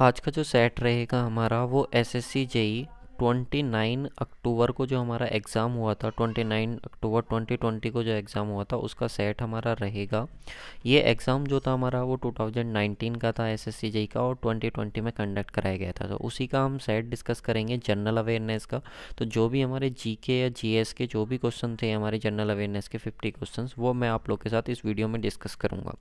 आज का जो सेट रहेगा हमारा वो एस एस सी जेई 29 अक्टूबर को जो हमारा एग्ज़ाम हुआ था 29 अक्टूबर 2020 को जो एग्ज़ाम हुआ था उसका सेट हमारा रहेगा ये एग्ज़ाम जो था हमारा वो 2019 का था एस एस का और 2020 में कंडक्ट कराया गया था तो उसी का हम सेट डिस्कस करेंगे जनरल अवेयरनेस का तो जो भी हमारे जी या जी के जो भी क्वेश्चन थे हमारे जनरल अवेयरनेस के फिफ्टी क्वेश्चन वो मैं आप लोग के साथ इस वीडियो में डिस्कस करूँगा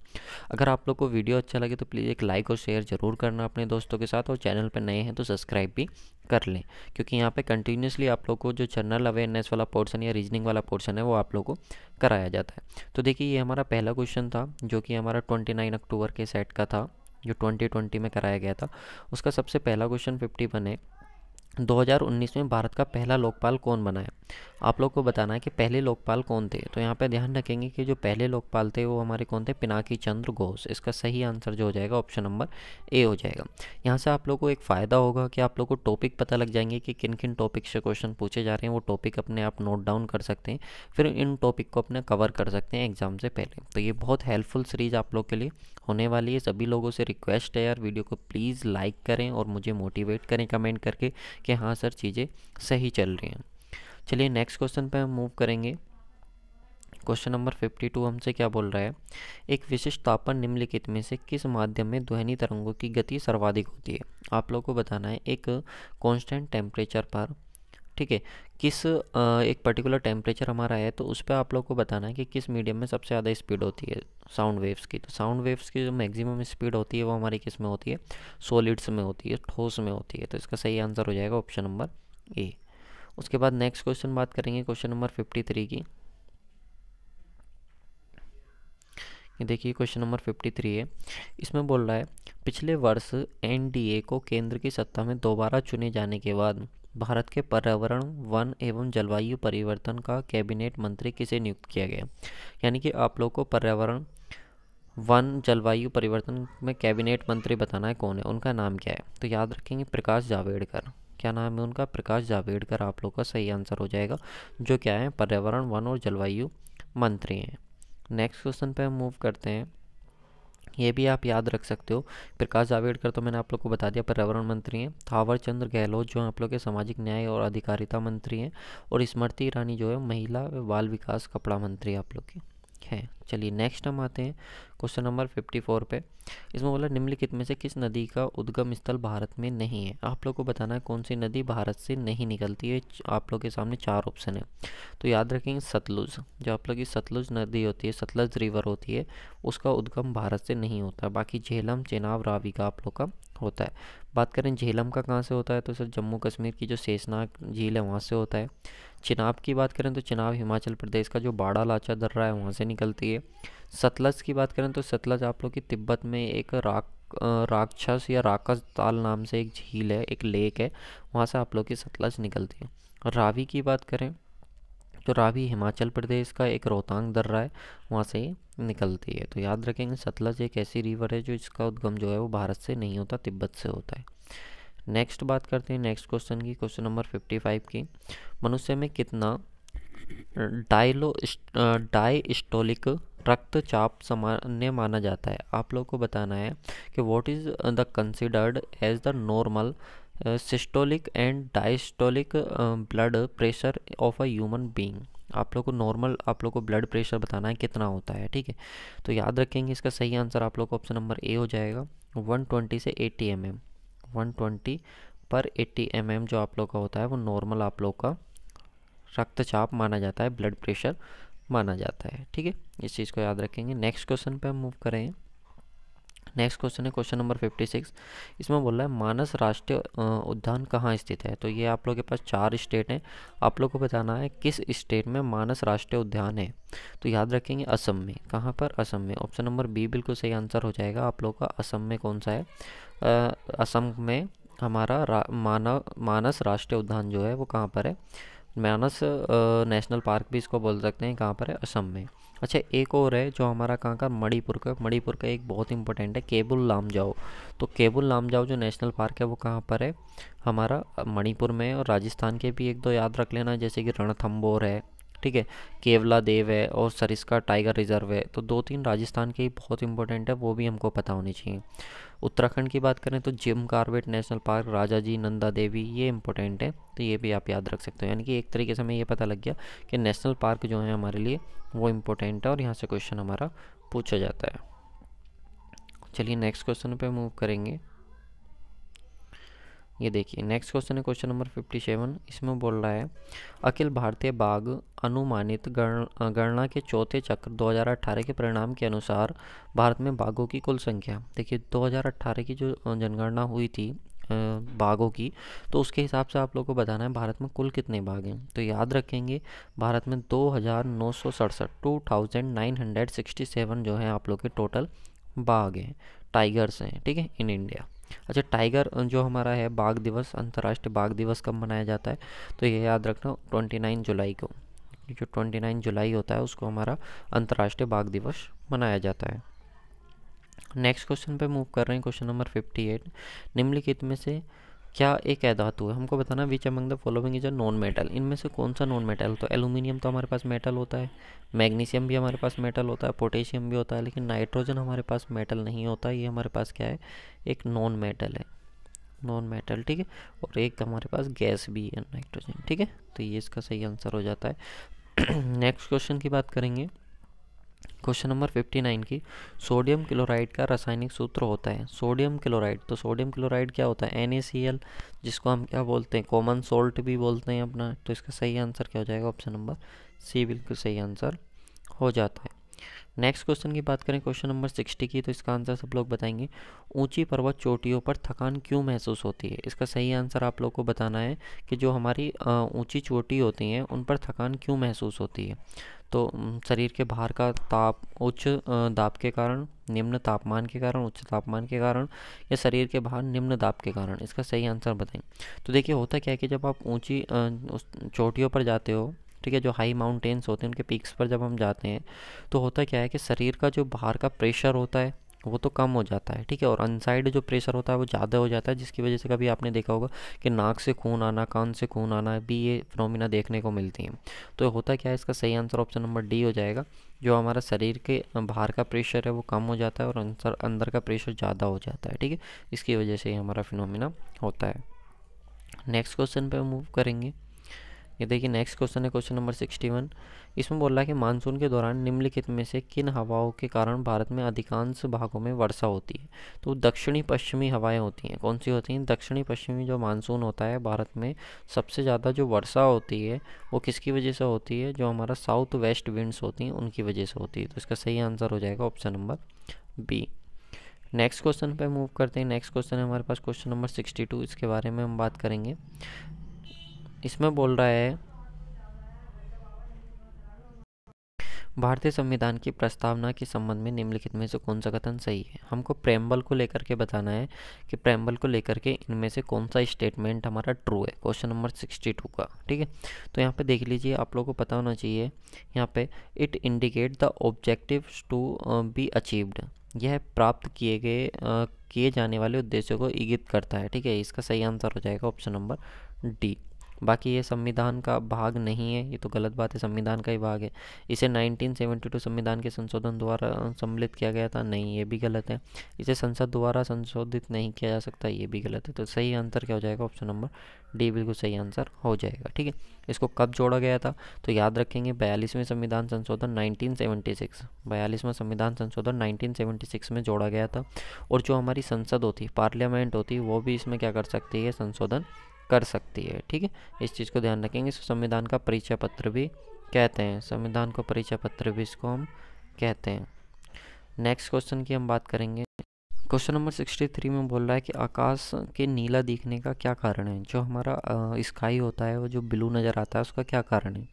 अगर आप लोग को वीडियो अच्छा लगे तो प्लीज़ एक लाइक और शेयर ज़रूर करना अपने दोस्तों के साथ और चैनल पर नए हैं तो सब्सक्राइब भी कर लें क्योंकि क्योंकि यहाँ पे कंटिन्यूसली आप लोग को जो जनरल अवेयरनेस वाला पोर्सन या रीजनिंग वाला पोर्सन है वो आप लोग को कराया जाता है तो देखिए ये हमारा पहला क्वेश्चन था जो कि हमारा ट्वेंटी नाइन अक्टूबर के सेट का था जो ट्वेंटी ट्वेंटी में कराया गया था उसका सबसे पहला क्वेश्चन फिफ्टी है 2019 में भारत का पहला लोकपाल कौन बना है आप लोग को बताना है कि पहले लोकपाल कौन थे तो यहाँ पे ध्यान रखेंगे कि जो पहले लोकपाल थे वो हमारे कौन थे पिनाकी चंद्र घोष इसका सही आंसर जो हो जाएगा ऑप्शन नंबर ए हो जाएगा यहाँ से आप लोग को एक फ़ायदा होगा कि आप लोग को टॉपिक पता लग जाएंगे कि किन किन टॉपिक से क्वेश्चन पूछे जा रहे हैं वो टॉपिक अपने आप नोट डाउन कर सकते हैं फिर इन टॉपिक को अपने कवर कर सकते हैं एग्जाम से पहले तो ये बहुत हेल्पफुल सीरीज़ आप लोग के लिए होने वाली है सभी लोगों से रिक्वेस्ट है यार वीडियो को प्लीज़ लाइक करें और मुझे मोटिवेट करें कमेंट करके कि हाँ सर चीज़ें सही चल रही हैं चलिए नेक्स्ट क्वेश्चन पे हम मूव करेंगे क्वेश्चन नंबर 52 हमसे क्या बोल रहा है एक विशिष्ट तापमान निम्नलिखित में से किस माध्यम में ध्वनि तरंगों की गति सर्वाधिक होती है आप लोगों को बताना है एक कांस्टेंट टेम्परेचर पर ठीक है किस एक पर्टिकुलर टेम्परेचर हमारा है तो उस पर आप लोग को बताना है कि किस मीडियम में सबसे ज़्यादा स्पीड होती है साउंड वेव्स की तो साउंड वेव्स की जो मैक्सिमम स्पीड होती है वो हमारी किस में होती है सॉलिड्स में होती है ठोस में होती है तो इसका सही आंसर हो जाएगा ऑप्शन नंबर ए उसके बाद नेक्स्ट क्वेश्चन बात करेंगे क्वेश्चन नंबर फिफ्टी थ्री की देखिए क्वेश्चन नंबर फिफ्टी थ्री है इसमें बोल रहा है पिछले वर्ष एनडीए को केंद्र की सत्ता में दोबारा चुने जाने के बाद भारत के पर्यावरण वन एवं जलवायु परिवर्तन का कैबिनेट मंत्री किसे नियुक्त किया गया यानी कि आप लोग को पर्यावरण वन जलवायु परिवर्तन में कैबिनेट मंत्री बताना है कौन है उनका नाम क्या है तो याद रखेंगे प्रकाश जावड़ेकर क्या नाम है उनका प्रकाश जावेडकर आप लोग का सही आंसर हो जाएगा जो क्या है पर्यावरण वन और जलवायु मंत्री हैं नेक्स्ट क्वेश्चन पे हम मूव करते हैं ये भी आप याद रख सकते हो प्रकाश जावेडकर तो मैंने आप लोग को बता दिया पर्यावरण मंत्री हैं थावर चंद्र गहलोत जो हैं आप लोग के सामाजिक न्याय और अधिकारिता मंत्री हैं और स्मृति ईरानी जो है महिला व बाल विकास कपड़ा मंत्री आप लोग की है चलिए नेक्स्ट हम आते हैं क्वेश्चन नंबर 54 पे इसमें बोला निम्नलिखित में से किस नदी का उद्गम स्थल भारत में नहीं है आप लोग को बताना है कौन सी नदी भारत से नहीं निकलती है आप लोग के सामने चार ऑप्शन है तो याद रखेंगे सतलुज जो आप लोग की सतलुज नदी होती है सतलज रिवर होती है उसका उद्गम भारत से नहीं होता बाकी झेलम चेनाब रावी का आप लोग का होता है बात करें झेलम का कहाँ से होता है तो सर जम्मू कश्मीर की जो शेषनाग झील है वहाँ से होता है चिनाब की बात करें तो चिनाब हिमाचल प्रदेश का जो बाड़ा लाचा दर्रा है वहाँ से निकलती है सतलज की बात करें तो सतलज आप लोग की तिब्बत में एक राक राक्षस या राकस ताल नाम से एक झील है एक लेक है वहाँ से आप लोग की सतलज निकलती है रावी की बात करें तो रावी हिमाचल प्रदेश का एक रोहतांग दर्रा है वहाँ से निकलती है तो याद रखेंगे सतलज एक ऐसी रिवर है जो इसका उद्गम जो है वो भारत से नहीं होता तिब्बत से होता है नेक्स्ट बात करते हैं नेक्स्ट क्वेश्चन की क्वेश्चन नंबर फिफ्टी फाइव की मनुष्य में कितना डायलो डाइस्टोलिक रक्तचाप सामान्य माना जाता है आप लोग को बताना है कि what is the considered as the normal systolic and diastolic blood pressure of a human being आप लोग को नॉर्मल आप लोग को ब्लड प्रेशर बताना है कितना होता है ठीक है तो याद रखेंगे इसका सही आंसर आप लोग को ऑप्शन नंबर ए हो जाएगा 120 से 80 एम एम वन पर 80 एम mm जो आप लोग का होता है वो नॉर्मल आप लोग का रक्तचाप माना जाता है ब्लड प्रेशर माना जाता है ठीक है इस चीज़ को याद रखेंगे नेक्स्ट क्वेश्चन पर हम मूव करें नेक्स्ट क्वेश्चन है क्वेश्चन नंबर फिफ्टी सिक्स इसमें बोल रहा है मानस राष्ट्रीय उद्यान कहाँ स्थित है तो ये आप लोग के पास चार स्टेट हैं आप लोग को बताना है किस स्टेट में मानस राष्ट्रीय उद्यान है तो याद रखेंगे असम में कहाँ पर असम में ऑप्शन नंबर बी बिल्कुल सही आंसर हो जाएगा आप लोग का असम में कौन सा है आ, असम में हमारा रा, मानव मानस राष्ट्रीय उद्यान जो है वो कहाँ पर है मानस नेशनल पार्क भी इसको बोल सकते हैं कहाँ पर है असम में अच्छा एक और है जो हमारा कहाँ का मणिपुर का मणिपुर का एक बहुत इंपॉर्टेंट है केबुल लाम जाओ तो केबुल लाम जाओ जो नेशनल पार्क है वो कहाँ पर है हमारा मणिपुर में और राजस्थान के भी एक दो याद रख लेना जैसे कि रणथम्बोर है ठीक है केवला देव है और सरिस्का टाइगर रिजर्व है तो दो तीन राजस्थान के बहुत इंपॉर्टेंट है वो भी हमको पता होने चाहिए उत्तराखंड की बात करें तो Jim Corbett national park Rajaji Nanda Devi ये इंपॉर्टेंट है तो ये भी आप याद रख सकते हो यानी कि एक तरीके से हमें ये पता लग गया कि नेशनल पार्क जो है हमारे लिए वो इम्पोर्टेंट है और यहाँ से क्वेश्चन हमारा पूछा जाता है चलिए नेक्स्ट क्वेश्चन पर मूव करेंगे ये देखिए नेक्स्ट क्वेश्चन है क्वेश्चन नंबर फिफ्टी सेवन इसमें बोल रहा है अखिल भारतीय बाघ अनुमानित गण गणना के चौथे चक्र 2018 के परिणाम के अनुसार भारत में बाघों की कुल संख्या देखिए 2018 की जो जनगणना हुई थी बाघों की तो उसके हिसाब से आप लोगों को बताना है भारत में कुल कितने बाघ हैं तो याद रखेंगे भारत में दो हज़ार नौ सौ सड़सठ two thousand nine hundred sixty seven जो है आप लोग के टोटल बाघ हैं टाइगर्स हैं ठीक है इन इंडिया अच्छा टाइगर जो हमारा है बाघ दिवस अंतर्राष्ट्रीय बाघ दिवस कब मनाया जाता है तो ये याद रखना ट्वेंटी नाइन जुलाई को जो ट्वेंटी नाइन जुलाई होता है उसको हमारा अंतर्राष्ट्रीय बाघ दिवस मनाया जाता है नेक्स्ट क्वेश्चन पे मूव कर रहे हैं क्वेश्चन नंबर फिफ्टी एट निम्नलिखित में से क्या एक ऐदातु है हमको बताना which among the following is a non metal इनमें से कौन सा नॉन मेटल तो एलुमिनियम तो हमारे पास मेटल होता है मैग्नीशियम भी हमारे पास मेटल होता है पोटेशियम भी होता है लेकिन नाइट्रोजन हमारे पास मेटल नहीं होता ये हमारे पास क्या है एक नॉन मेटल है नॉन मेटल ठीक है और एक तो हमारे पास गैस भी है नाइट्रोजन ठीक है तो ये इसका सही आंसर हो जाता है नेक्स्ट क्वेश्चन की बात करेंगे क्वेश्चन नंबर फिफ्टी नाइन की सोडियम क्लोराइड का रासायनिक सूत्र होता है सोडियम क्लोराइड तो सोडियम क्लोराइड क्या होता है एन जिसको हम क्या बोलते हैं कॉमन सोल्ट भी बोलते हैं अपना तो इसका सही आंसर क्या हो जाएगा ऑप्शन नंबर सी बिल्कुल सही आंसर हो जाता है नेक्स्ट क्वेश्चन की बात करें क्वेश्चन नंबर सिक्सटी की तो इसका आंसर सब लोग बताएंगे ऊंची पर्वत चोटियों पर थकान क्यों महसूस होती है इसका सही आंसर आप लोग को बताना है कि जो हमारी ऊंची चोटी होती हैं उन पर थकान क्यों महसूस होती है तो शरीर के बाहर का ताप उच्च दाब के कारण निम्न तापमान के कारण उच्च तापमान के कारण या शरीर के बाहर निम्न दाब के कारण इसका सही आंसर बताएं तो देखिए होता क्या है कि जब आप ऊंची चोटियों पर जाते हो ठीक है जो हाई माउंटेन्स होते हैं उनके पीक्स पर जब हम जाते हैं तो होता क्या है कि शरीर का जो बाहर का प्रेशर होता है वो तो कम हो जाता है ठीक है और अनसाइड जो प्रेशर होता है वो ज़्यादा हो जाता है जिसकी वजह से कभी आपने देखा होगा कि नाक से खून आना कान से खून आना भी ये फिनोमिना देखने को मिलती हैं तो होता क्या है इसका सही आंसर ऑप्शन नंबर डी हो जाएगा जो हमारा शरीर के बाहर का प्रेशर है वो कम हो जाता है और अंसर अंदर का प्रेशर ज़्यादा हो जाता है ठीक है इसकी वजह से ही हमारा फिनोमिना होता है नेक्स्ट क्वेश्चन पे मूव करेंगे ये देखिए नेक्स्ट क्वेश्चन है क्वेश्चन नंबर सिक्सटी वन इसमें बोल रहा है कि मानसून के दौरान निम्नलिखित में से किन हवाओं के कारण भारत में अधिकांश भागों में वर्षा होती है तो दक्षिणी पश्चिमी हवाएं होती हैं कौन सी होती हैं दक्षिणी पश्चिमी जो मानसून होता है भारत में सबसे ज़्यादा जो वर्षा होती है वो किसकी वजह से होती है जो हमारा साउथ वेस्ट विंड्स होती हैं उनकी वजह से होती है तो इसका सही आंसर हो जाएगा option number B next question पर मूव करते हैं नेक्स्ट क्वेश्चन है हमारे पास क्वेश्चन नंबर सिक्सटी टू इसके बारे में हम बात करेंगे इसमें बोल रहा है भारतीय संविधान की प्रस्तावना के संबंध में निम्नलिखित में से कौन सा कथन सही है हमको प्रेम्बल को लेकर के बताना है कि प्रेम्बल को लेकर के इनमें से कौन सा स्टेटमेंट हमारा ट्रू है क्वेश्चन नंबर सिक्सटी टू का ठीक है तो यहाँ पे देख लीजिए आप लोगों को पता होना चाहिए यहाँ पे it indicate the objective to be achieved यह प्राप्त किए गए uh, किए जाने वाले उद्देश्यों को इंगित करता है ठीक है इसका सही आंसर हो जाएगा ऑप्शन नंबर डी बाकी ये संविधान का भाग नहीं है ये तो गलत बात है संविधान का ही भाग है इसे 1972 संविधान के संशोधन द्वारा सम्मिलित किया गया था नहीं ये भी गलत है इसे संसद द्वारा संशोधित नहीं किया जा सकता ये भी गलत है तो सही आंसर क्या हो जाएगा ऑप्शन नंबर डी बिल्कुल सही आंसर हो जाएगा ठीक है इसको कब जोड़ा गया था तो याद रखेंगे बयालीसवें संविधान संशोधन नाइनटीन बयालीसवां संविधान संशोधन नाइनटीन में जोड़ा गया था और जो हमारी संसद होती पार्लियामेंट होती वो भी इसमें क्या कर सकती है संशोधन कर सकती है ठीक है इस चीज़ को ध्यान रखेंगे इसको संविधान का परिचय पत्र भी कहते हैं संविधान को परिचय पत्र भी इसको हम कहते हैं नेक्स्ट क्वेश्चन की हम बात करेंगे क्वेश्चन नंबर सिक्सटी थ्री में बोल रहा है कि आकाश के नीला दिखने का क्या कारण है जो हमारा स्काई होता है वो जो ब्लू नज़र आता है उसका क्या कारण है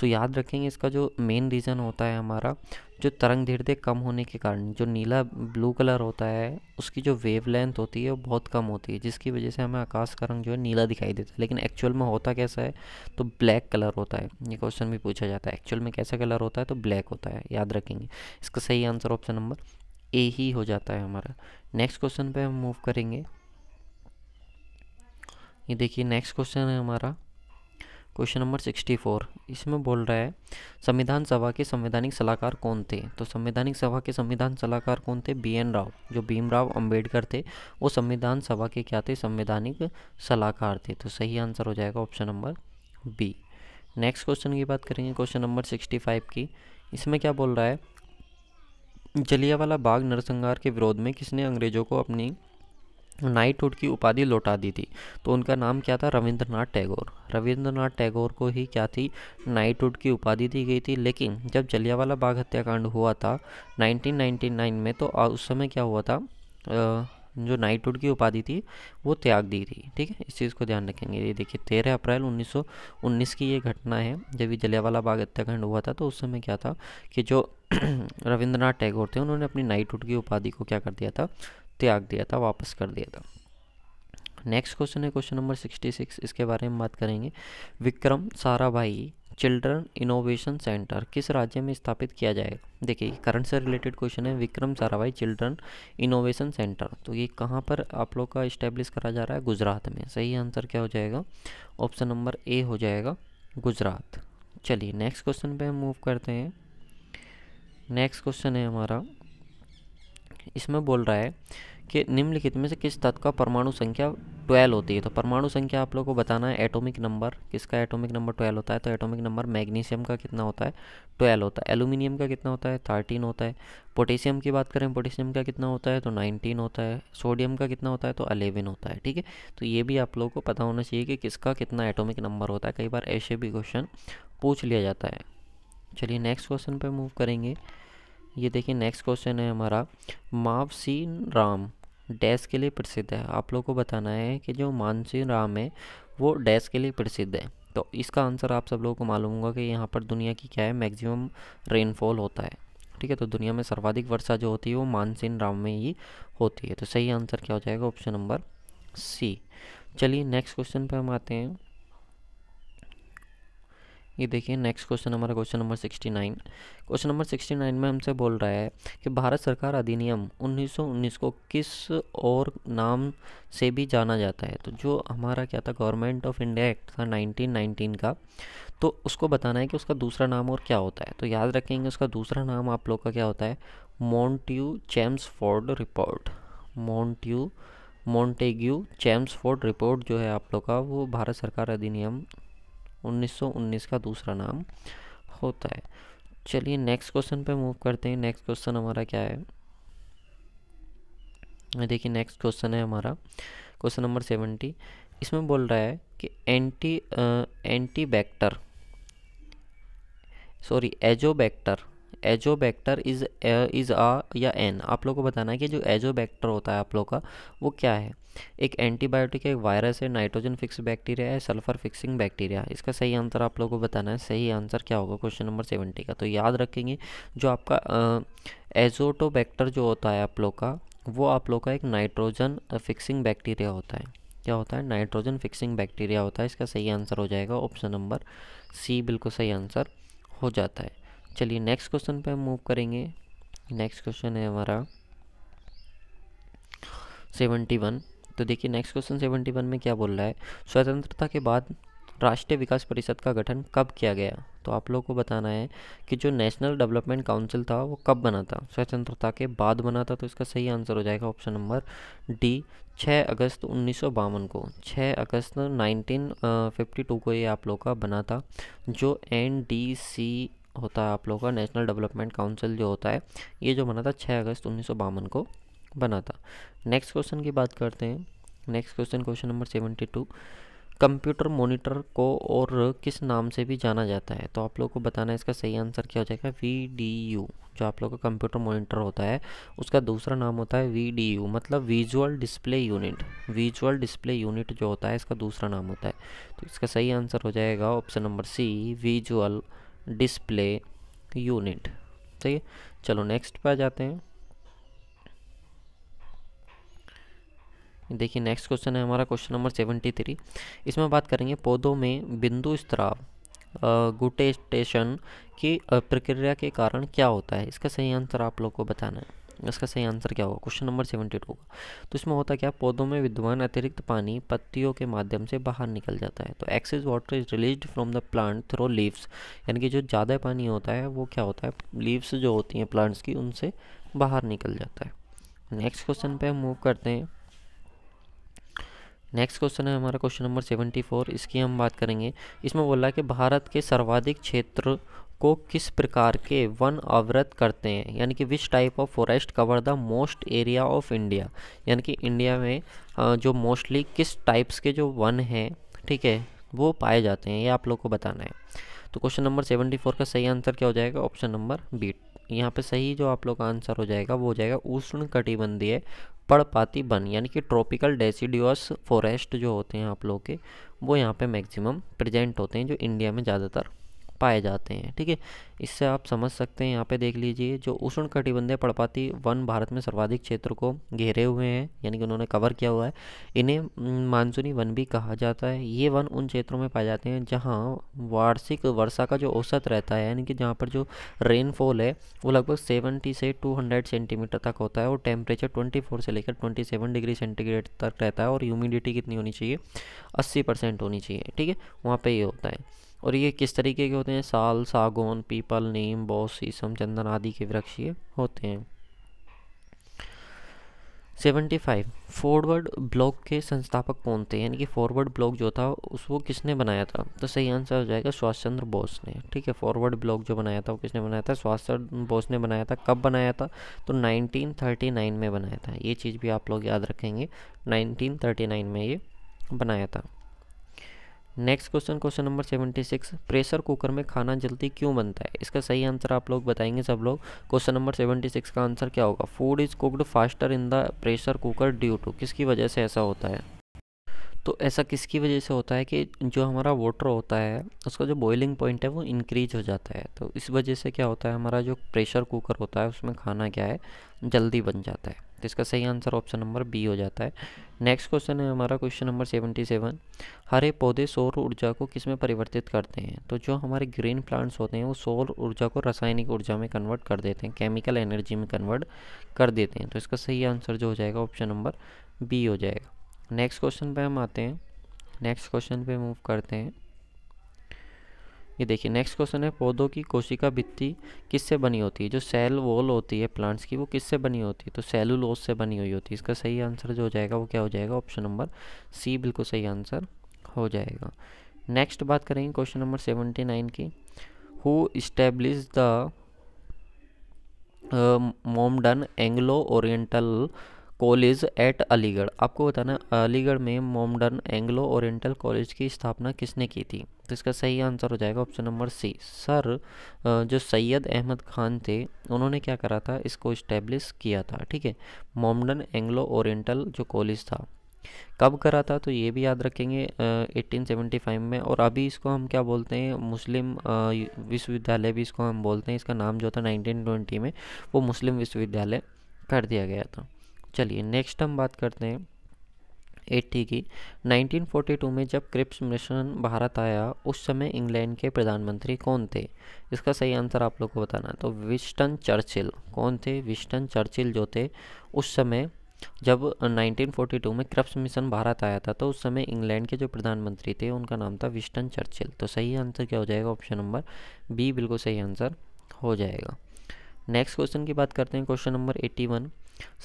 तो याद रखेंगे इसका जो मेन रीज़न होता है हमारा जो तरंग धीरे धीरे कम होने के कारण जो नीला ब्लू कलर होता है उसकी जो लेंथ होती है वो बहुत कम होती है जिसकी वजह से हमें आकाश का रंग जो है नीला दिखाई देता है लेकिन एक्चुअल में होता कैसा है तो ब्लैक कलर होता है ये क्वेश्चन भी पूछा जाता है एक्चुअल में कैसा कलर होता है तो ब्लैक होता है याद रखेंगे इसका सही आंसर ऑप्शन नंबर ए ही हो जाता है हमारा नेक्स्ट क्वेश्चन पे हम मूव करेंगे ये देखिए नेक्स्ट क्वेश्चन है हमारा क्वेश्चन नंबर सिक्सटी फोर इसमें बोल रहा है संविधान सभा के संवैधानिक सलाहकार कौन थे तो संवैधानिक सभा के संविधान सलाहकार कौन थे बी एन राव जो भीमराव अंबेडकर थे वो संविधान सभा के क्या थे संवैधानिक सलाहकार थे तो सही आंसर हो जाएगा option number B next question की बात करेंगे क्वेश्चन नंबर सिक्सटी फाइव की इसमें क्या बोल रहा है जलियावाला बाग नरसंहार के विरोध में किसने अंग्रेज़ों को अपनी नाइटहुड की उपाधि लौटा दी थी तो उनका नाम क्या था रविंद्रनाथ टैगोर रविंद्रनाथ टैगोर को ही क्या थी नाइटहुड की उपाधि दी गई थी लेकिन जब जलियावाला बाग हत्याकांड हुआ था 1999 में तो उस समय क्या हुआ था जो नाइटहुड की उपाधि थी वो त्याग दी थी ठीक है इस चीज़ को ध्यान रखेंगे ये देखिए तेरह अप्रैल 1919 की ये घटना है जब ये जलियावाला बाग हत्याकांड हुआ था तो उस समय क्या था कि जो रविंद्रनाथ टैगोर थे उन्होंने अपनी नाइटहुड की उपाधि को क्या कर दिया था त्याग दिया था वापस कर दिया था नेक्स्ट क्वेश्चन है क्वेश्चन नंबर सिक्सटी सिक्स इसके बारे में बात करेंगे Vikram Sarabhai children innovation centre किस राज्य में स्थापित किया जाएगा देखिए करंट से रिलेटेड क्वेश्चन है Vikram Sarabhai children innovation centre तो ये कहाँ पर आप लोग का इस्टेब्लिश करा जा रहा है गुजरात में सही आंसर क्या हो जाएगा ऑप्शन नंबर ए हो जाएगा गुजरात चलिए नेक्स्ट क्वेश्चन पे हम मूव करते हैं नेक्स्ट क्वेश्चन है हमारा इसमें बोल रहा है कि निम्नलिखित में से किस तत्व का परमाणु संख्या ट्वेल्व होती है तो परमाणु संख्या आप लोग को बताना है एटॉमिक नंबर किसका एटॉमिक नंबर ट्वेल्व होता है तो एटॉमिक नंबर मैग्नीशियम का कितना होता है ट्वेल्व होता है एलुमिनियम का कितना होता है थर्टीन होता है पोटेशियम की बात करें पोटेशियम का कितना होता है तो नाइनटीन होता है सोडियम का कितना होता है तो अलेवन होता है ठीक है तो ये भी आप लोग को पता होना चाहिए कि किसका कितना एटोमिक नंबर होता है कई बार ऐसे भी क्वेश्चन पूछ लिया जाता है चलिए नेक्स्ट क्वेश्चन पर मूव करेंगे ये देखिए नेक्स्ट क्वेश्चन है हमारा मावसी राम डैस के लिए प्रसिद्ध है आप लोग को बताना है कि जो मानसी राम है वो डैस के लिए प्रसिद्ध है तो इसका आंसर आप सब लोगों को मालूम होगा कि यहाँ पर दुनिया की क्या है मैक्सिमम रेनफॉल होता है ठीक है तो दुनिया में सर्वाधिक वर्षा जो होती है वो मानसिन राम में ही होती है तो सही आंसर क्या हो जाएगा ऑप्शन नंबर सी चलिए नेक्स्ट क्वेश्चन पर हम आते हैं ये देखिए नेक्स्ट क्वेश्चन हमारा question number sixty nine question number sixty nine में हमसे बोल रहा है कि भारत सरकार अधिनियम 1919 को किस और नाम से भी जाना जाता है तो जो हमारा क्या था गवर्नमेंट ऑफ इंडिया एक्ट था 1919 का तो उसको बताना है कि उसका दूसरा नाम और क्या होता है तो याद रखेंगे उसका दूसरा नाम आप लोग का क्या होता है Montford report Montague Montague Ford report जो है आप लोग का वो भारत सरकार अधिनियम 1919 का दूसरा नाम होता है चलिए नेक्स्ट क्वेश्चन पे मूव करते हैं नेक्स्ट क्वेश्चन हमारा क्या है देखिए नेक्स्ट क्वेश्चन है हमारा क्वेश्चन नंबर सेवेंटी इसमें बोल रहा है कि anti anti bacter sorry Azotobacter Azotobacter is is a या एन आप लोग को बताना है कि जो एजो बैक्टर होता है आप लोग का वो क्या है एक एंटीबायोटिक है एक वायरस है नाइट्रोजन फिक्स बैक्टीरिया है सल्फर फिक्सिंग बैक्टीरिया इसका सही आंसर आप लोग को बताना है सही आंसर क्या होगा क्वेश्चन नंबर सेवेंटी का तो याद रखेंगे जो आपका एजोटो बैक्टर जो होता है आप लोग का वो आप लोग का एक नाइट्रोजन फिक्सिंग बैक्टीरिया होता है क्या होता है नाइट्रोजन फिक्सिंग बैक्टीरिया होता है इसका सही आंसर हो जाएगा ऑप्शन नंबर सी बिल्कुल सही आंसर हो जाता है चलिए नेक्स्ट क्वेश्चन पे हम मूव करेंगे नेक्स्ट क्वेश्चन है हमारा सेवेंटी वन तो देखिए नेक्स्ट क्वेश्चन सेवेंटी वन में क्या बोल रहा है स्वतंत्रता के बाद राष्ट्रीय विकास परिषद का गठन कब किया गया तो आप लोगों को बताना है कि जो नेशनल डेवलपमेंट काउंसिल था वो कब बना था स्वतंत्रता के बाद बना था तो इसका सही आंसर हो जाएगा ऑप्शन नंबर डी 6 अगस्त उन्नीस को 6 अगस्त 1952 को ये आप लोग का बना था जो एन डी सी होता है आप लोगों का नेशनल डेवलपमेंट काउंसिल जो होता है ये जो बना था छः अगस्त उन्नीस को बना था नेक्स्ट क्वेश्चन की बात करते हैं next question question number seventy two computer monitor को और किस नाम से भी जाना जाता है तो आप लोग को बताना है इसका सही आंसर क्या हो जाएगा वी डी यू जो आप लोग का कंप्यूटर मोनिटर होता है उसका दूसरा नाम होता है वी डी यू मतलब visual display unit visual display unit जो होता है इसका दूसरा नाम होता है तो इसका सही आंसर हो जाएगा option number C visual display unit सही है चलो नेक्स्ट पे आ जाते हैं देखिए नेक्स्ट क्वेश्चन है हमारा क्वेश्चन नंबर सेवेंटी थ्री इसमें बात करेंगे पौधों में बिंदु स्त्राव गुटेस्टेशन की प्रक्रिया के कारण क्या होता है इसका सही आंसर आप लोग को बताना है इसका सही आंसर क्या होगा क्वेश्चन नंबर सेवेंटी टू होगा तो इसमें होता क्या पौधों में विद्वान अतिरिक्त पानी पत्तियों के माध्यम से बाहर निकल जाता है तो excess water is release from the plant through leaves यानी कि जो ज़्यादा पानी होता है वो क्या होता है लीव्स जो होती हैं प्लांट्स की उनसे बाहर निकल जाता है नेक्स्ट क्वेश्चन पर हम मूव करते हैं नेक्स्ट क्वेश्चन है हमारा क्वेश्चन नंबर सेवेंटी फोर इसकी हम बात करेंगे इसमें बोला कि भारत के सर्वाधिक क्षेत्र को किस प्रकार के वन अवरत करते हैं यानी कि which type of forest cover the most area of India यानी कि इंडिया में जो मोस्टली किस टाइप्स के जो वन हैं ठीक है वो पाए जाते हैं ये आप लोग को बताना है तो क्वेश्चन नंबर सेवेंटी फोर का सही आंसर क्या हो जाएगा ऑप्शन नंबर बी यहाँ पे सही जो आप लोग का आंसर हो जाएगा वो हो जाएगा उष्ण कटिबंधीय पड़पाती वन यानी कि ट्रॉपिकल डेसीडियस फॉरेस्ट जो होते हैं आप लोग के वो यहाँ पे मैक्सिमम प्रेजेंट होते हैं जो इंडिया में ज़्यादातर पाए जाते हैं ठीक है इससे आप समझ सकते हैं यहाँ पे देख लीजिए जो उष्ण कटिबंधीय पड़पाती वन भारत में सर्वाधिक क्षेत्र को घेरे हुए हैं यानी कि उन्होंने कवर किया हुआ है इन्हें मानसूनी वन भी कहा जाता है ये वन उन क्षेत्रों में पाए जाते हैं जहाँ वार्षिक वर्षा का जो औसत रहता है यानी कि जहाँ पर जो रेनफॉल है वो लगभग सेवेंटी से टू सेंटीमीटर तक होता है और टेम्परेचर ट्वेंटी से लेकर ट्वेंटी डिग्री सेंटीग्रेड तक रहता है और ह्यूमिडिटी कितनी होनी चाहिए अस्सी होनी चाहिए ठीक है वहाँ पर ये होता है और ये किस तरीके के होते हैं साल सागौन पीपल नीम बौस शीशम चंदन आदि के वृक्ष ये होते हैं सेवेंटी फाइव फॉरवर्ड ब्लॉक के संस्थापक कौन थे यानी कि फॉरवर्ड ब्लॉक जो था उसको किसने बनाया था तो सही आंसर हो जाएगा सुभाष चंद्र बोस ने ठीक है फॉरवर्ड ब्लॉक जो बनाया था वो किसने बनाया था सुभाष चंद्र बोस ने बनाया था कब बनाया था तो 1939 में बनाया था ये चीज़ भी आप लोग याद रखेंगे 1939 में ये बनाया था next question question number seventy six pressure cooker में खाना जल्दी क्यों बनता है इसका सही आंसर आप लोग बताएंगे सब लोग क्वेश्चन नंबर सेवेंटी सिक्स का आंसर क्या होगा food is cooked faster in the pressure cooker due to किसकी वजह से ऐसा होता है तो ऐसा किसकी वजह से होता है कि जो हमारा वाटर होता है उसका जो बॉइलिंग पॉइंट है वो इंक्रीज हो जाता है तो इस वजह से क्या होता है हमारा जो प्रेशर कुकर होता है उसमें खाना क्या है जल्दी बन जाता है तो इसका सही आंसर ऑप्शन नंबर बी हो जाता है नेक्स्ट क्वेश्चन है हमारा क्वेश्चन नंबर सेवेंटी सेवन हरे पौधे सौर ऊर्जा को किस में परिवर्तित करते हैं तो जो हमारे ग्रीन प्लांट्स होते हैं वो सौर ऊर्जा को रासायनिक ऊर्जा में कन्वर्ट कर देते हैं केमिकल एनर्जी में कन्वर्ट कर देते हैं तो इसका सही आंसर जो हो जाएगा ऑप्शन नंबर बी हो जाएगा नेक्स्ट क्वेश्चन पर हम आते हैं नेक्स्ट क्वेश्चन पर मूव करते हैं ये देखिए नेक्स्ट क्वेश्चन है पौधों की कोशिका भित्ती किससे बनी होती है जो सेल वॉल होती है प्लांट्स की वो किससे बनी होती है तो सेलुलोज से बनी हुई होती है इसका सही आंसर जो हो जाएगा वो क्या हो जाएगा ऑप्शन नंबर सी बिल्कुल सही आंसर हो जाएगा नेक्स्ट बात करेंगे क्वेश्चन नंबर सेवेंटी नाइन की who establish the Mohammedan Anglo Oriental college at Aligarh आपको बताना अलीगढ़ में मोमडन एंग्लो ओरिएंटल कॉलेज की स्थापना किसने की थी तो इसका सही आंसर हो जाएगा ऑप्शन नंबर सी सर जो सैयद अहमद खान थे उन्होंने क्या करा था इसको इस्टेब्लिश किया था ठीक है मोमडन एंग्लो ओरिएंटल जो कॉलेज था कब करा था तो ये भी याद रखेंगे आ, सेवेंटी फाइव में और अभी इसको हम क्या बोलते हैं मुस्लिम विश्वविद्यालय भी इसको हम बोलते हैं इसका नाम जो था नाइनटीन ट्वेंटी में वो मुस्लिम विश्वविद्यालय कर दिया गया था चलिए नेक्स्ट हम बात करते हैं एट्टी की 1942 में जब क्रिप्स मिशन भारत आया उस समय इंग्लैंड के प्रधानमंत्री कौन थे इसका सही आंसर आप लोग को बताना तो विस्टन चर्चिल कौन थे विस्टन चर्चिल जो थे उस समय जब 1942 में क्रप्स मिशन भारत आया था तो उस समय इंग्लैंड के जो प्रधानमंत्री थे उनका नाम था विस्टन चर्चिल तो सही आंसर क्या हो जाएगा ऑप्शन नंबर बी बिल्कुल सही आंसर हो जाएगा नेक्स्ट क्वेश्चन की बात करते हैं क्वेश्चन नंबर एट्टी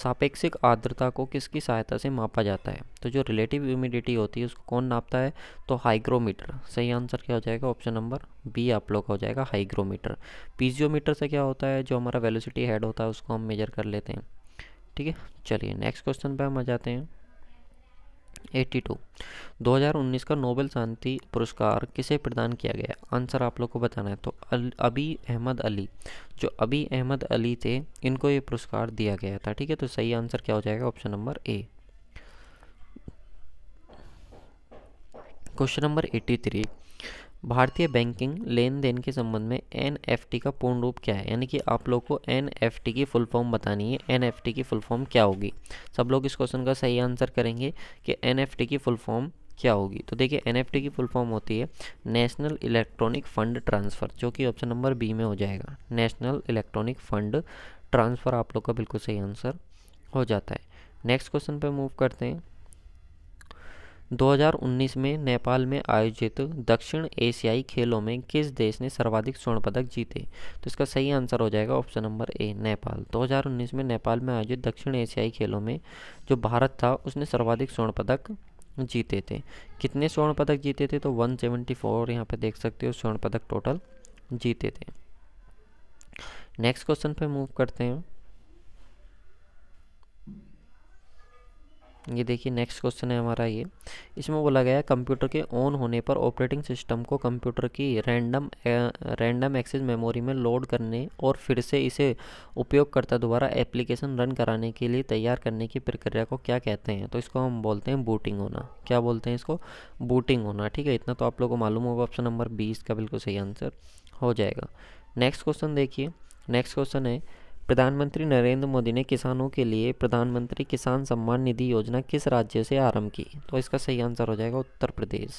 सापेक्षिक आर्द्रता को किसकी सहायता से मापा जाता है तो जो रिलेटिव ह्यूमिडिटी होती है उसको कौन नापता है तो हाइग्रोमीटर सही आंसर क्या हो जाएगा ऑप्शन नंबर बी आप लोग का हो जाएगा हाइग्रोमीटर पीजियोमीटर से क्या होता है जो हमारा वेलोसिटी हेड होता है उसको हम मेजर कर लेते हैं ठीक है चलिए नेक्स्ट क्वेश्चन पर हम आ जाते हैं एट्टी हजार उन्नीस का नोबेल शांति पुरस्कार किसे प्रदान किया गया आंसर आप लोग को बताना है तो अभी अहमद अली जो अभी अहमद अली थे इनको ये पुरस्कार दिया गया था ठीक है तो सही आंसर क्या हो जाएगा option number A question number eighty three भारतीय बैंकिंग लेन देन के संबंध में एन का पूर्ण रूप क्या है यानी कि आप लोग को एन की फुल फॉर्म बतानी है एन की फुल फॉर्म क्या होगी सब लोग इस क्वेश्चन का सही आंसर करेंगे कि एन की फुल फॉर्म क्या होगी तो देखिए एन की फुल फॉर्म होती है नेशनल इलेक्ट्रॉनिक फंड ट्रांसफ़र जो कि ऑप्शन नंबर बी में हो जाएगा नेशनल इलेक्ट्रॉनिक फंड ट्रांसफ़र आप लोग का बिल्कुल सही आंसर हो जाता है नेक्स्ट क्वेश्चन पर मूव करते हैं 2019 में नेपाल में आयोजित दक्षिण एशियाई खेलों में किस देश ने सर्वाधिक स्वर्ण पदक जीते तो इसका सही आंसर हो जाएगा ऑप्शन नंबर ए नेपाल 2019 में नेपाल में आयोजित दक्षिण एशियाई खेलों में जो भारत था उसने सर्वाधिक स्वर्ण पदक जीते थे कितने स्वर्ण पदक जीते थे तो 174 सेवेंटी यहाँ पर देख सकते हो स्वर्ण पदक टोटल जीते थे नेक्स्ट क्वेश्चन पर मूव करते हैं ये देखिए नेक्स्ट क्वेश्चन है हमारा ये इसमें बोला गया कंप्यूटर के ऑन होने पर ऑपरेटिंग सिस्टम को कंप्यूटर की रैंडम रैंडम एक्सेस मेमोरी में लोड करने और फिर से इसे उपयोगकर्ता द्वारा एप्लीकेशन रन कराने के लिए तैयार करने की प्रक्रिया को क्या कहते हैं तो इसको हम बोलते हैं बूटिंग होना क्या बोलते हैं इसको बूटिंग होना ठीक है इतना तो आप लोग को मालूम होगा ऑप्शन नंबर बीस का बिल्कुल सही आंसर हो जाएगा नेक्स्ट क्वेश्चन देखिए नेक्स्ट क्वेश्चन है प्रधानमंत्री नरेंद्र मोदी ने किसानों के लिए प्रधानमंत्री किसान सम्मान निधि योजना किस राज्य से आरंभ की तो इसका सही आंसर हो जाएगा उत्तर प्रदेश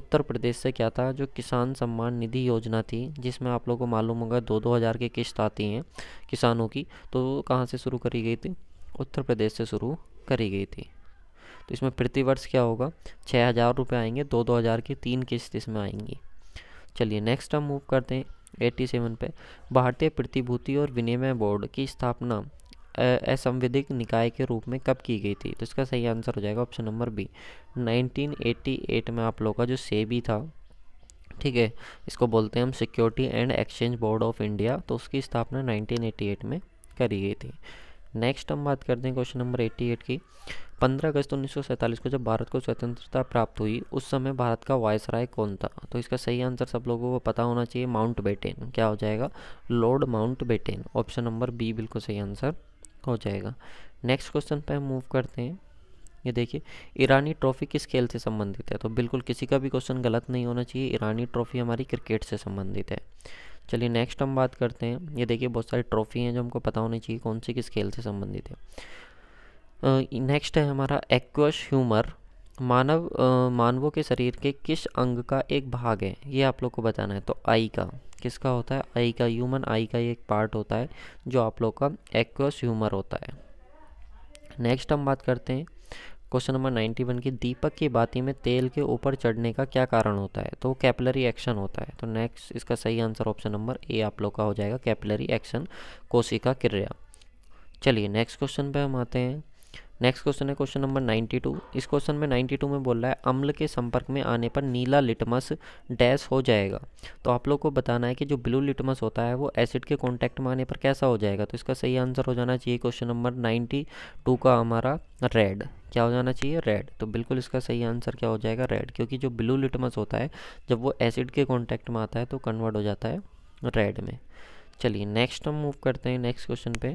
उत्तर प्रदेश से क्या था जो किसान सम्मान निधि योजना थी जिसमें आप लोगों को मालूम होगा दो दो हज़ार की किस्त आती हैं किसानों की तो कहाँ से शुरू करी गई थी उत्तर प्रदेश से शुरू करी गई थी तो इसमें प्रतिवर्ष क्या होगा छः हज़ार रुपये आएंगे दो दो हज़ार की तीन किस्त इसमें आएंगी चलिए नेक्स्ट हम मूव करते हैं 87 पे भारतीय प्रतिभूति और विनिमय बोर्ड की स्थापना असंवैधिक निकाय के रूप में कब की गई थी तो इसका सही आंसर हो जाएगा ऑप्शन नंबर बी 1988 में आप लोग का जो सेबी था ठीक है इसको बोलते हैं हम Security and Exchange Board of India तो उसकी स्थापना 1988 में करी गई थी नेक्स्ट हम बात करते हैं क्वेश्चन नंबर 88 की पंद्रह अगस्त उन्नीस को जब भारत को स्वतंत्रता प्राप्त हुई उस समय भारत का वायसराय कौन था तो इसका सही आंसर सब लोगों को पता होना चाहिए माउंट बेटेन क्या हो जाएगा Lord Mountbatten option number B बिल्कुल सही आंसर हो जाएगा नेक्स्ट क्वेश्चन पे हम मूव करते हैं ये देखिए ईरानी ट्रॉफी किस खेल से संबंधित है तो बिल्कुल किसी का भी क्वेश्चन गलत नहीं होना चाहिए ईरानी ट्रॉफी हमारी क्रिकेट से संबंधित है चलिए नेक्स्ट हम बात करते हैं ये देखिए बहुत सारी ट्रॉफी हैं जो हमको पता होनी चाहिए कौन सी किस खेल से संबंधित है नेक्स्ट है हमारा एक्वस ह्यूमर मानव मानवों के शरीर के किस अंग का एक भाग है ये आप लोग को बताना है तो आई का किसका होता है आई का ह्यूमन आई का एक पार्ट होता है जो आप लोग का एक्वस ह्यूमर होता है नेक्स्ट हम बात करते हैं क्वेश्चन नंबर नाइन्टी वन की दीपक की बाती में तेल के ऊपर चढ़ने का क्या कारण होता है तो कैपलरी एक्शन होता है तो नेक्स्ट इसका सही आंसर ऑप्शन नंबर ए आप लोग का हो जाएगा कैपलरी एक्शन कोशिका क्रिया चलिए नेक्स्ट क्वेश्चन पे हम आते हैं नेक्स्ट क्वेश्चन है क्वेश्चन नंबर 92 इस क्वेश्चन में 92 में बोल रहा है अम्ल के संपर्क में आने पर नीला लिटमस डैश हो जाएगा तो आप लोग को बताना है कि जो ब्लू लिटमस होता है वो एसिड के कॉन्टैक्ट में आने पर कैसा हो जाएगा तो इसका सही आंसर हो जाना चाहिए क्वेश्चन नंबर 92 का हमारा रेड क्या हो जाना चाहिए रेड तो बिल्कुल इसका सही आंसर क्या हो जाएगा रेड क्योंकि जो ब्लू लिटमस होता है जब वो एसिड के कॉन्टैक्ट में आता है तो कन्वर्ट हो जाता है रेड में चलिए नेक्स्ट हम मूव करते हैं नेक्स्ट क्वेश्चन पे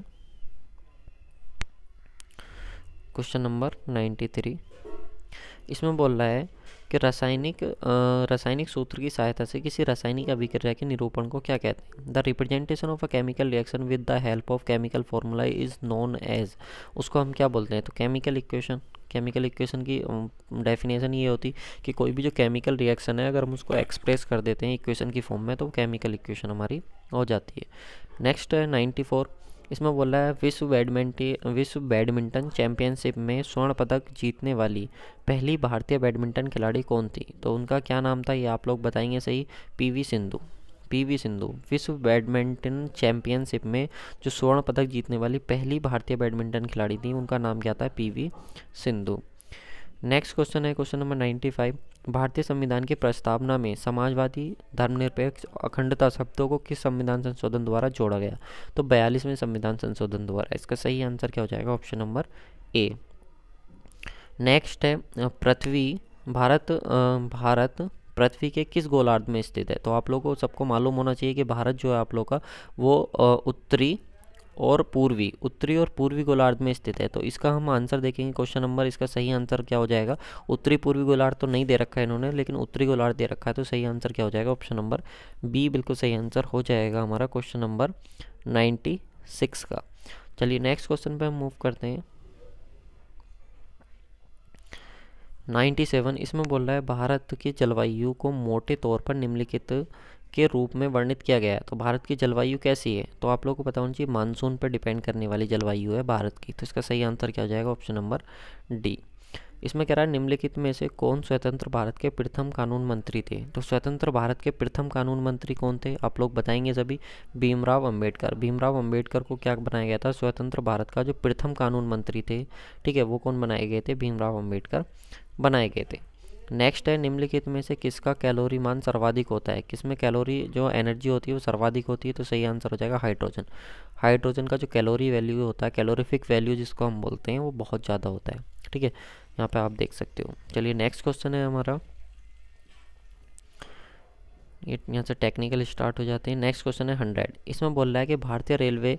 क्वेश्चन नंबर नाइन्टी थ्री इसमें बोल रहा है कि रासायनिक रासायनिक सूत्र की सहायता से किसी रासायनिक अभिक्रिया के निरूपण को क्या कहते हैं the representation of a chemical reaction with the help of chemical formula is known as उसको हम क्या बोलते हैं तो केमिकल इक्वेशन केमिकल इक्वेशन की डेफिनेशन ये होती कि कोई भी जो केमिकल रिएक्शन है अगर हम उसको एक्सप्रेस कर देते हैं इक्वेशन की फॉर्म में तो केमिकल इक्वेशन हमारी हो जाती है नेक्स्ट है नाइन्टी फोर इसमें बोला है विश्व बैडमिंटन विश्व बैडमिंटन चैंपियनशिप में स्वर्ण पदक जीतने वाली पहली भारतीय बैडमिंटन खिलाड़ी कौन थी तो उनका क्या नाम था ये आप लोग बताएंगे सही पीवी सिंधु पीवी सिंधु विश्व बैडमिंटन चैंपियनशिप में जो स्वर्ण पदक जीतने वाली पहली भारतीय बैडमिंटन खिलाड़ी थी उनका नाम क्या था पी सिंधु नेक्स्ट क्वेश्चन है क्वेश्चन नंबर नाइन्टी फाइव भारतीय संविधान की प्रस्तावना में समाजवादी धर्मनिरपेक्ष अखंडता शब्दों को किस संविधान संशोधन द्वारा जोड़ा गया तो बयालीसवें संविधान संशोधन द्वारा इसका सही आंसर क्या हो जाएगा ऑप्शन नंबर ए नेक्स्ट है पृथ्वी भारत भारत पृथ्वी के किस गोलार्ध में स्थित है तो आप लोगों को सबको मालूम होना चाहिए कि भारत जो है आप लोग का वो उत्तरी और पूर्वी उत्तरी और पूर्वी गोलार्ध में स्थित है तो इसका हम आंसर देखेंगे क्वेश्चन नंबर इसका सही आंसर क्या हो जाएगा उत्तरी पूर्वी गोलार्ध तो नहीं दे रखा है इन्होंने लेकिन उत्तरी गोलार्ध दे रखा है तो सही आंसर क्या हो जाएगा ऑप्शन नंबर बी बिल्कुल सही आंसर हो जाएगा हमारा क्वेश्चन नंबर नाइन्टी सिक्स का चलिए नेक्स्ट क्वेश्चन पर हम मूव करते हैं 97 इसमें बोल रहा है भारत की जलवायु को मोटे तौर पर निम्नलिखित के रूप में वर्णित किया गया है तो भारत की जलवायु कैसी है तो आप लोगों को पता होना चाहिए मानसून पर डिपेंड करने वाली जलवायु है भारत की तो इसका सही आंसर क्या हो जाएगा ऑप्शन नंबर डी इसमें कह रहा है निम्नलिखित में से कौन स्वतंत्र भारत के प्रथम कानून मंत्री थे तो स्वतंत्र भारत के प्रथम कानून मंत्री कौन थे आप लोग बताएंगे सभी भीमराव अंबेडकर भीमराव अंबेडकर को क्या बनाया गया था स्वतंत्र भारत का जो प्रथम कानून मंत्री थे ठीक है वो कौन बनाए गए थे भीमराव अंबेडकर बनाए गए थे नेक्स्ट है निम्नलिखित में से किसका कैलोरी मान सर्वाधिक होता है किसमें कैलोरी जो एनर्जी होती है वो सर्वाधिक होती है तो सही आंसर हो जाएगा हाइड्रोजन हाइड्रोजन का जो कैलोरी वैल्यू होता है कैलोरीफिक वैल्यू जिसको हम बोलते हैं वो बहुत ज़्यादा होता है ठीक है यहाँ पे आप देख सकते हो चलिए नेक्स्ट क्वेश्चन है हमारा यहाँ से टेक्निकल स्टार्ट हो जाते हैं नेक्स्ट क्वेश्चन है हंड्रेड इसमें बोल रहा है कि भारतीय रेलवे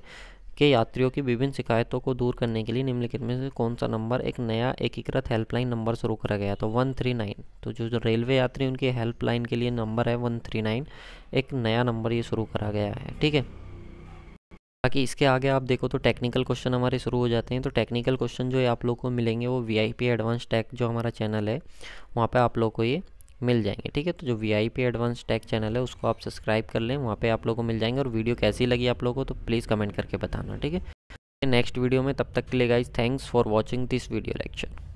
के यात्रियों की विभिन्न शिकायतों को दूर करने के लिए निम्नलिखित में से कौन सा नंबर एक नया एकीकृत हेल्पलाइन नंबर शुरू करा गया तो वन थ्री नाइन तो जो, जो रेलवे यात्री उनकी हेल्पलाइन के लिए नंबर है वन थ्री नाइन एक नया नंबर ये शुरू करा गया है ठीक है बाकी इसके आगे आप देखो तो टेक्निकल क्वेश्चन हमारे शुरू हो जाते हैं तो टेक्निकल क्वेश्चन जो है आप लोग को मिलेंगे वो वी पी एडवांस टेक जो हमारा चैनल है वहाँ पर आप लोग को ये मिल जाएंगे ठीक है तो जो V I P advance tech channel है उसको आप सब्सक्राइब कर लें वहाँ पे आप लोगों को मिल जाएंगे और वीडियो कैसी लगी आप लोगों को तो प्लीज़ कमेंट करके बताना ठीक है नेक्स्ट वीडियो में तब तक के लिए guys thanks for watching this video lecture